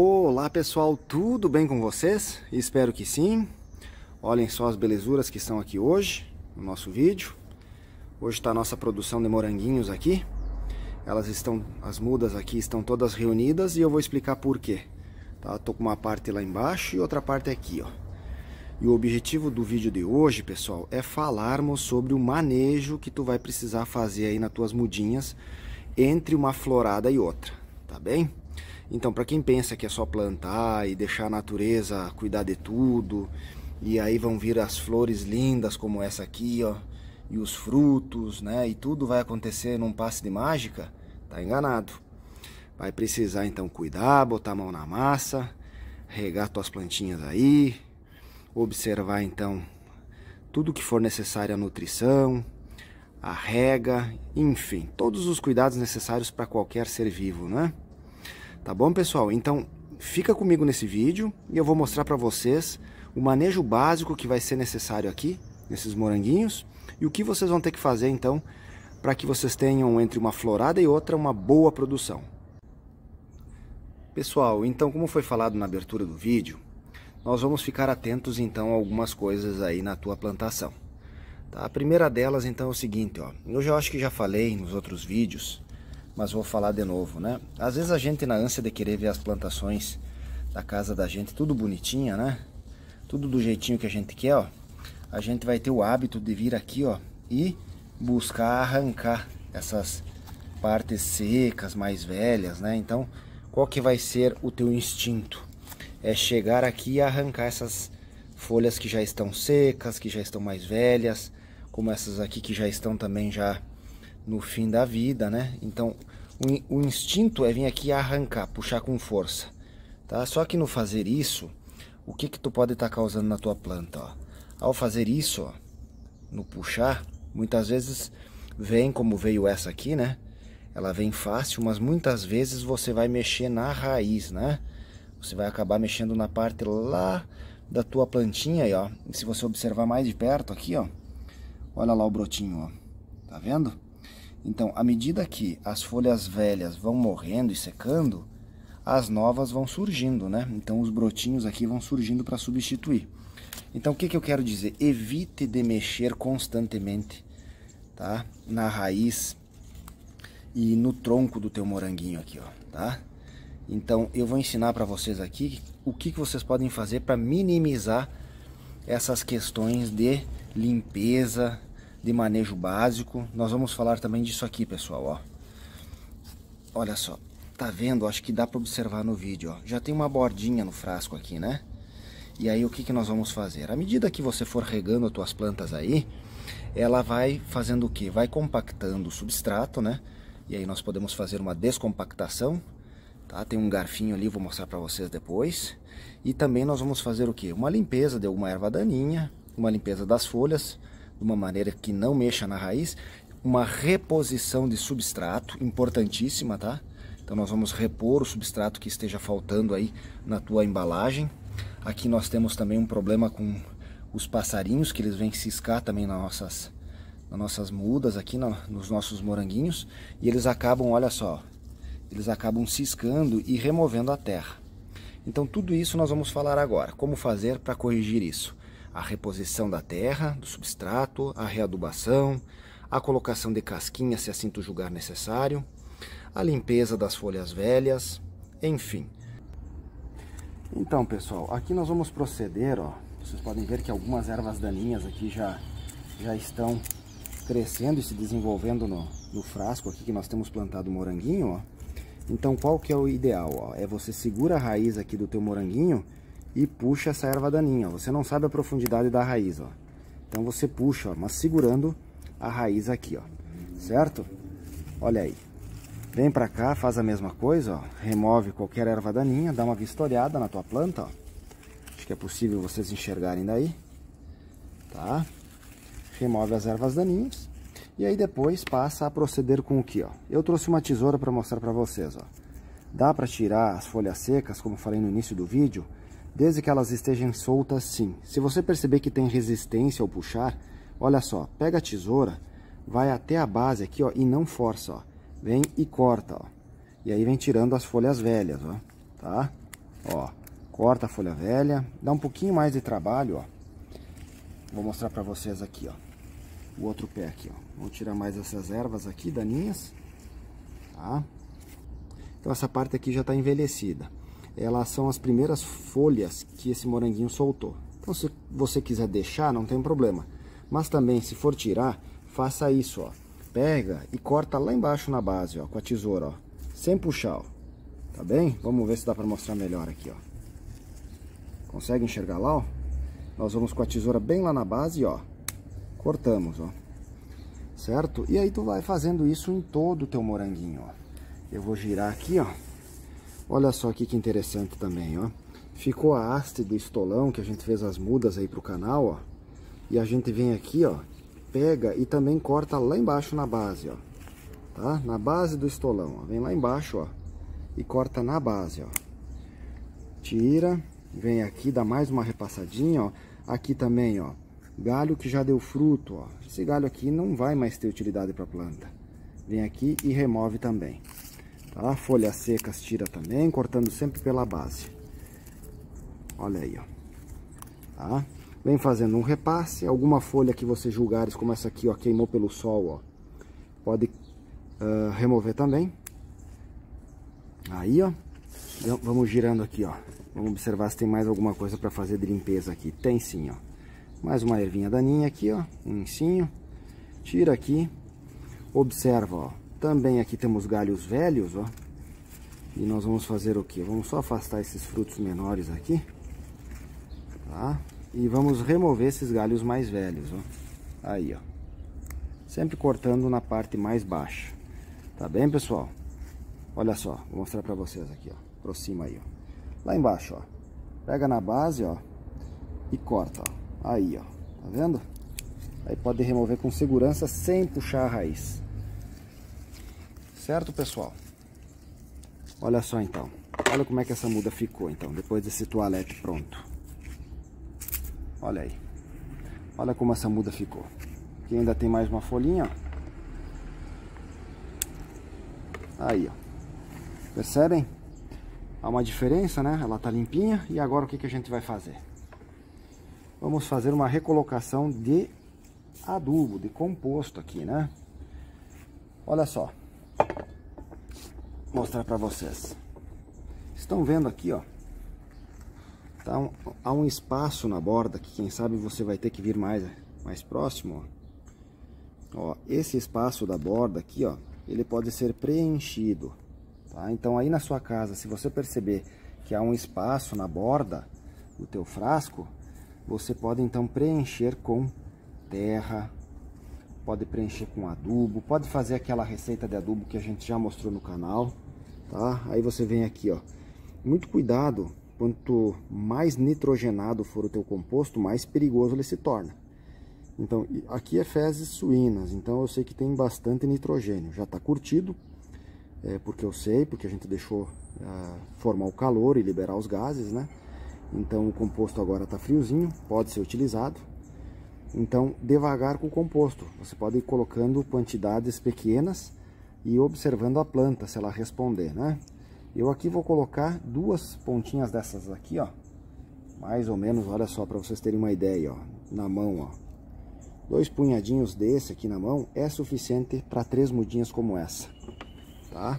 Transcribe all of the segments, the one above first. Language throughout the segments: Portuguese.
Olá pessoal, tudo bem com vocês? Espero que sim. Olhem só as belezuras que estão aqui hoje no nosso vídeo. Hoje está a nossa produção de moranguinhos aqui. Elas estão, as mudas aqui estão todas reunidas e eu vou explicar por quê. Tá? Tô com uma parte lá embaixo e outra parte aqui, ó. E o objetivo do vídeo de hoje, pessoal, é falarmos sobre o manejo que tu vai precisar fazer aí nas tuas mudinhas entre uma florada e outra, tá bem? Então, para quem pensa que é só plantar e deixar a natureza cuidar de tudo, e aí vão vir as flores lindas como essa aqui, ó, e os frutos, né? E tudo vai acontecer num passe de mágica, tá enganado. Vai precisar então cuidar, botar a mão na massa, regar tuas plantinhas aí, observar então tudo que for necessário a nutrição, a rega, enfim, todos os cuidados necessários para qualquer ser vivo, né? Tá bom, pessoal? Então, fica comigo nesse vídeo e eu vou mostrar para vocês o manejo básico que vai ser necessário aqui, nesses moranguinhos, e o que vocês vão ter que fazer, então, para que vocês tenham entre uma florada e outra uma boa produção. Pessoal, então, como foi falado na abertura do vídeo, nós vamos ficar atentos, então, a algumas coisas aí na tua plantação. Tá? A primeira delas, então, é o seguinte, ó. Eu já acho que já falei nos outros vídeos, mas vou falar de novo, né? Às vezes a gente na ânsia de querer ver as plantações da casa da gente tudo bonitinha, né? Tudo do jeitinho que a gente quer, ó. A gente vai ter o hábito de vir aqui, ó, e buscar arrancar essas partes secas, mais velhas, né? Então, qual que vai ser o teu instinto? É chegar aqui e arrancar essas folhas que já estão secas, que já estão mais velhas, como essas aqui que já estão também já no fim da vida, né? Então, o, instinto é vir aqui arrancar, puxar com força, tá? Só que no fazer isso, o que que tu pode estar tá causando na tua planta, ó? Ao fazer isso, ó, no puxar, muitas vezes vem como veio essa aqui, né? Ela vem fácil, mas muitas vezes você vai mexer na raiz, né? Você vai acabar mexendo na parte lá da tua plantinha aí, ó. E se você observar mais de perto aqui, ó, olha lá o brotinho, ó. Tá vendo? Então, à medida que as folhas velhas vão morrendo e secando, as novas vão surgindo, né? Então, os brotinhos aqui vão surgindo para substituir. Então, o que, que eu quero dizer? Evite de mexer constantemente tá? na raiz e no tronco do teu moranguinho aqui, ó, tá? Então, eu vou ensinar para vocês aqui o que, que vocês podem fazer para minimizar essas questões de limpeza, de manejo básico. Nós vamos falar também disso aqui, pessoal, ó. Olha só, tá vendo? Acho que dá para observar no vídeo, ó. Já tem uma bordinha no frasco aqui, né? E aí o que, que nós vamos fazer? À medida que você for regando as tuas plantas aí, ela vai fazendo o que? Vai compactando o substrato, né? E aí nós podemos fazer uma descompactação, tá? Tem um garfinho ali, vou mostrar para vocês depois. E também nós vamos fazer o que? Uma limpeza de alguma erva daninha, uma limpeza das folhas, de uma maneira que não mexa na raiz, uma reposição de substrato importantíssima, tá? Então nós vamos repor o substrato que esteja faltando aí na tua embalagem. Aqui nós temos também um problema com os passarinhos que eles vêm ciscar também nas nossas, nas nossas mudas aqui, na, nos nossos moranguinhos. E eles acabam, olha só, eles acabam ciscando e removendo a terra. Então tudo isso nós vamos falar agora, como fazer para corrigir isso a reposição da terra, do substrato, a readubação, a colocação de casquinha, se assim tu julgar necessário, a limpeza das folhas velhas, enfim. Então, pessoal, aqui nós vamos proceder, ó. Vocês podem ver que algumas ervas daninhas aqui já, já estão crescendo e se desenvolvendo no, no frasco aqui que nós temos plantado moranguinho, ó. Então, qual que é o ideal? Ó? É você segura a raiz aqui do teu moranguinho e puxa essa erva daninha. Você não sabe a profundidade da raiz, ó. Então você puxa, ó, mas segurando a raiz aqui, ó. Certo? Olha aí. Vem pra cá, faz a mesma coisa, ó. Remove qualquer erva daninha, dá uma vistoriada na tua planta, ó. Acho que é possível vocês enxergarem daí. Tá? Remove as ervas daninhas. E aí depois passa a proceder com o que, ó. Eu trouxe uma tesoura para mostrar para vocês, ó. Dá para tirar as folhas secas, como falei no início do vídeo, desde que elas estejam soltas sim. Se você perceber que tem resistência ao puxar, olha só, pega a tesoura, vai até a base aqui, ó, e não força, ó. Vem e corta, ó. E aí vem tirando as folhas velhas, ó, tá? Ó, corta a folha velha, dá um pouquinho mais de trabalho, ó. Vou mostrar para vocês aqui, ó, o outro pé aqui, ó. Vou tirar mais essas ervas aqui, daninhas, tá? Então essa parte aqui já tá envelhecida elas são as primeiras folhas que esse moranguinho soltou. Então se você quiser deixar, não tem problema. Mas também se for tirar, faça isso, ó. Pega e corta lá embaixo na base, ó, com a tesoura, ó. Sem puxar, ó. Tá bem? Vamos ver se dá para mostrar melhor aqui, ó. Consegue enxergar lá, ó? Nós vamos com a tesoura bem lá na base, ó. Cortamos, ó. Certo? E aí tu vai fazendo isso em todo o teu moranguinho, ó. Eu vou girar aqui, ó. Olha só aqui que interessante também, ó. Ficou a haste do estolão que a gente fez as mudas aí pro canal, ó. E a gente vem aqui, ó, pega e também corta lá embaixo na base, ó. Tá? Na base do estolão, ó. Vem lá embaixo, ó. E corta na base, ó. Tira, vem aqui, dá mais uma repassadinha, ó. Aqui também, ó. Galho que já deu fruto, ó. Esse galho aqui não vai mais ter utilidade para a planta. Vem aqui e remove também. Tá? Folhas secas tira também, cortando sempre pela base. Olha aí, ó. Tá? Vem fazendo um repasse. Alguma folha que você julgares, como essa aqui, ó, queimou pelo sol, ó. Pode uh, remover também. Aí, ó. Então, vamos girando aqui, ó. Vamos observar se tem mais alguma coisa para fazer de limpeza aqui. Tem sim, ó. Mais uma ervinha daninha aqui, ó. Um encinho. Tira aqui. Observa, ó. Também aqui temos galhos velhos, ó. E nós vamos fazer o que? Vamos só afastar esses frutos menores aqui. Tá? E vamos remover esses galhos mais velhos, ó. Aí, ó. Sempre cortando na parte mais baixa. Tá bem, pessoal? Olha só, vou mostrar pra vocês aqui, ó. Aproxima aí, ó. Lá embaixo, ó. Pega na base, ó. E corta, ó. Aí, ó. Tá vendo? Aí pode remover com segurança sem puxar a raiz. Certo, pessoal? Olha só então. Olha como é que essa muda ficou então, depois desse toalete pronto. Olha aí. Olha como essa muda ficou. Aqui ainda tem mais uma folhinha. Aí, ó. Percebem? Há uma diferença, né? Ela tá limpinha. E agora o que, que a gente vai fazer? Vamos fazer uma recolocação de adubo, de composto aqui, né? Olha só mostrar para vocês. Estão vendo aqui, ó. Tá um, há um espaço na borda que quem sabe você vai ter que vir mais, mais próximo, ó. ó. Esse espaço da borda aqui, ó, ele pode ser preenchido, tá? Então aí na sua casa, se você perceber que há um espaço na borda do teu frasco, você pode então preencher com terra, pode preencher com adubo, pode fazer aquela receita de adubo que a gente já mostrou no canal, tá? Aí você vem aqui, ó. Muito cuidado, quanto mais nitrogenado for o teu composto, mais perigoso ele se torna. Então, aqui é fezes suínas, então eu sei que tem bastante nitrogênio. Já está curtido, é, porque eu sei, porque a gente deixou é, formar o calor e liberar os gases, né? Então o composto agora está friozinho, pode ser utilizado. Então, devagar com o composto. Você pode ir colocando quantidades pequenas e observando a planta, se ela responder, né? Eu aqui vou colocar duas pontinhas dessas aqui, ó. Mais ou menos, olha só, para vocês terem uma ideia, ó. Na mão, ó. Dois punhadinhos desse aqui na mão é suficiente para três mudinhas como essa, tá?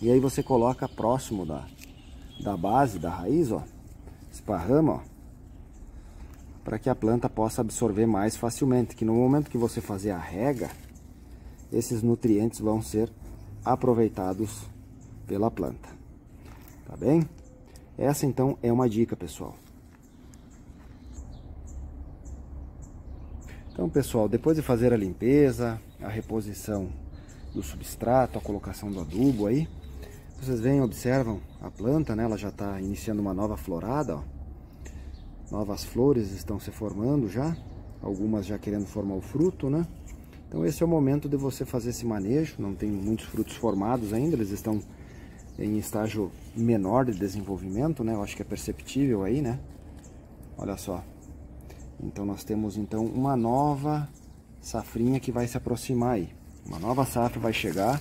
E aí você coloca próximo da, da base, da raiz, ó. Esparrama, ó para que a planta possa absorver mais facilmente, que no momento que você fazer a rega, esses nutrientes vão ser aproveitados pela planta. Tá bem? Essa então é uma dica, pessoal. Então, pessoal, depois de fazer a limpeza, a reposição do substrato, a colocação do adubo aí, vocês veem, observam a planta, né? Ela já está iniciando uma nova florada, ó novas flores estão se formando já, algumas já querendo formar o fruto, né? Então esse é o momento de você fazer esse manejo, não tem muitos frutos formados ainda, eles estão em estágio menor de desenvolvimento, né? Eu acho que é perceptível aí, né? Olha só. Então nós temos então uma nova safrinha que vai se aproximar aí. Uma nova safra vai chegar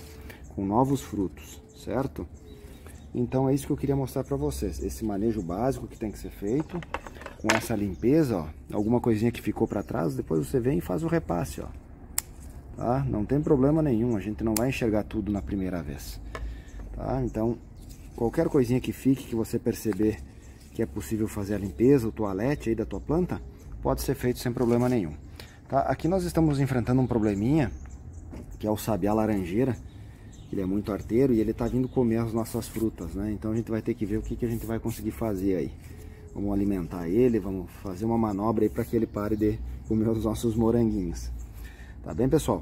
com novos frutos, certo? Então é isso que eu queria mostrar para vocês, esse manejo básico que tem que ser feito com essa limpeza, ó, alguma coisinha que ficou para trás, depois você vem e faz o repasse, ó. Tá? Não tem problema nenhum, a gente não vai enxergar tudo na primeira vez. Tá? Então, qualquer coisinha que fique, que você perceber que é possível fazer a limpeza, o toalete aí da tua planta, pode ser feito sem problema nenhum. Tá? Aqui nós estamos enfrentando um probleminha, que é o sabiá laranjeira, ele é muito arteiro e ele está vindo comer as nossas frutas, né? Então a gente vai ter que ver o que, que a gente vai conseguir fazer aí. Vamos alimentar ele, vamos fazer uma manobra aí para que ele pare de comer os nossos moranguinhos. Tá bem, pessoal?